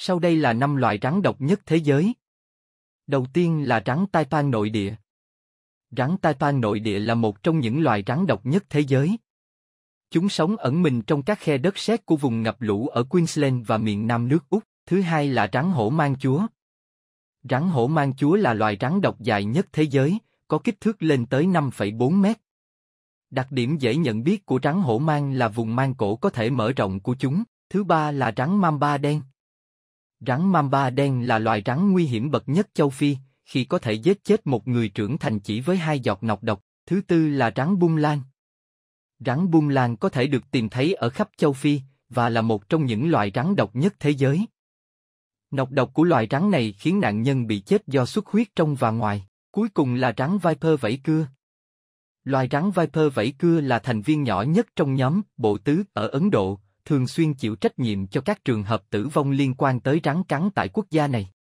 Sau đây là năm loại rắn độc nhất thế giới. Đầu tiên là rắn taipan nội địa. Rắn taipan nội địa là một trong những loài rắn độc nhất thế giới. Chúng sống ẩn mình trong các khe đất sét của vùng ngập lũ ở Queensland và miền nam nước Úc. Thứ hai là rắn hổ mang chúa. Rắn hổ mang chúa là loài rắn độc dài nhất thế giới, có kích thước lên tới 5,4 mét. Đặc điểm dễ nhận biết của rắn hổ mang là vùng mang cổ có thể mở rộng của chúng. Thứ ba là rắn mamba đen. Rắn mamba đen là loài rắn nguy hiểm bậc nhất châu Phi, khi có thể giết chết một người trưởng thành chỉ với hai giọt nọc độc. Thứ tư là rắn bung lan. Rắn bung lan có thể được tìm thấy ở khắp châu Phi và là một trong những loài rắn độc nhất thế giới. Nọc độc của loài rắn này khiến nạn nhân bị chết do xuất huyết trong và ngoài. Cuối cùng là rắn viper vẫy cưa. Loài rắn viper vẫy cưa là thành viên nhỏ nhất trong nhóm bộ tứ ở Ấn Độ, thường xuyên chịu trách nhiệm cho các trường hợp tử vong liên quan tới rắn cắn tại quốc gia này.